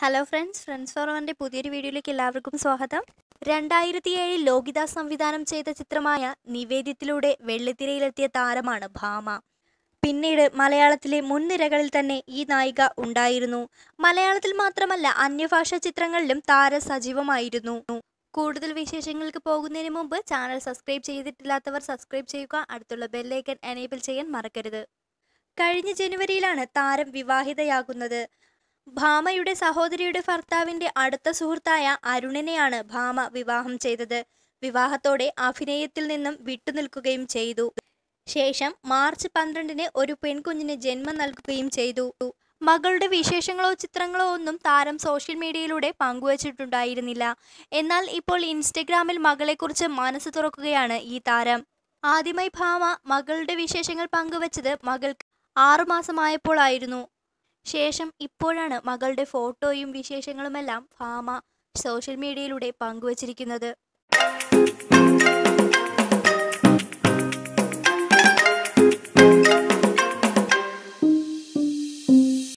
hello friends friends ഫോറവൻ്റെ പുതിയൊരു വീഡിയോയിലേക്ക് എല്ലാവർക്കും സ്വാഗതം രണ്ടായിരത്തി ഏഴിൽ ലോകിത സംവിധാനം ചെയ്ത ചിത്രമായ നിവേദ്യത്തിലൂടെ വെള്ളിത്തിരയിലെത്തിയ താരമാണ് ഭാമ പിന്നീട് മലയാളത്തിലെ മുൻനിരകളിൽ തന്നെ ഈ നായിക ഉണ്ടായിരുന്നു മലയാളത്തിൽ മാത്രമല്ല അന്യഭാഷാ ചിത്രങ്ങളിലും താര സജീവമായിരുന്നു കൂടുതൽ വിശേഷങ്ങൾക്ക് പോകുന്നതിന് മുമ്പ് ചാനൽ സബ്സ്ക്രൈബ് ചെയ്തിട്ടില്ലാത്തവർ സബ്സ്ക്രൈബ് ചെയ്യുക അടുത്തുള്ള ബെല്ലൈക്കൺ എനേബിൾ ചെയ്യാൻ മറക്കരുത് കഴിഞ്ഞ ജനുവരിയിലാണ് താരം വിവാഹിതയാകുന്നത് ഭാമയുടെ സഹോദരിയുടെ ഭർത്താവിന്റെ അടുത്ത സുഹൃത്തായ അരുണിനെയാണ് ഭാമ വിവാഹം ചെയ്തത് വിവാഹത്തോടെ അഭിനയത്തിൽ നിന്നും വിട്ടുനിൽക്കുകയും ചെയ്തു ശേഷം മാർച്ച് പന്ത്രണ്ടിന് ഒരു പെൺകുഞ്ഞിന് ജന്മം നൽകുകയും ചെയ്തു മകളുടെ വിശേഷങ്ങളോ ചിത്രങ്ങളോ ഒന്നും താരം സോഷ്യൽ മീഡിയയിലൂടെ പങ്കുവച്ചിട്ടുണ്ടായിരുന്നില്ല എന്നാൽ ഇപ്പോൾ ഇൻസ്റ്റഗ്രാമിൽ മകളെക്കുറിച്ച് മനസ്സ് തുറക്കുകയാണ് ഈ താരം ആദ്യമായി ഭാമ മകളുടെ വിശേഷങ്ങൾ പങ്കുവച്ചത് മകൾക്ക് ആറുമാസമായപ്പോഴായിരുന്നു ശേഷം ഇപ്പോഴാണ് മകളുടെ ഫോട്ടോയും വിശേഷങ്ങളുമെല്ലാം ഫാമ സോഷ്യൽ മീഡിയയിലൂടെ പങ്കുവച്ചിരിക്കുന്നത്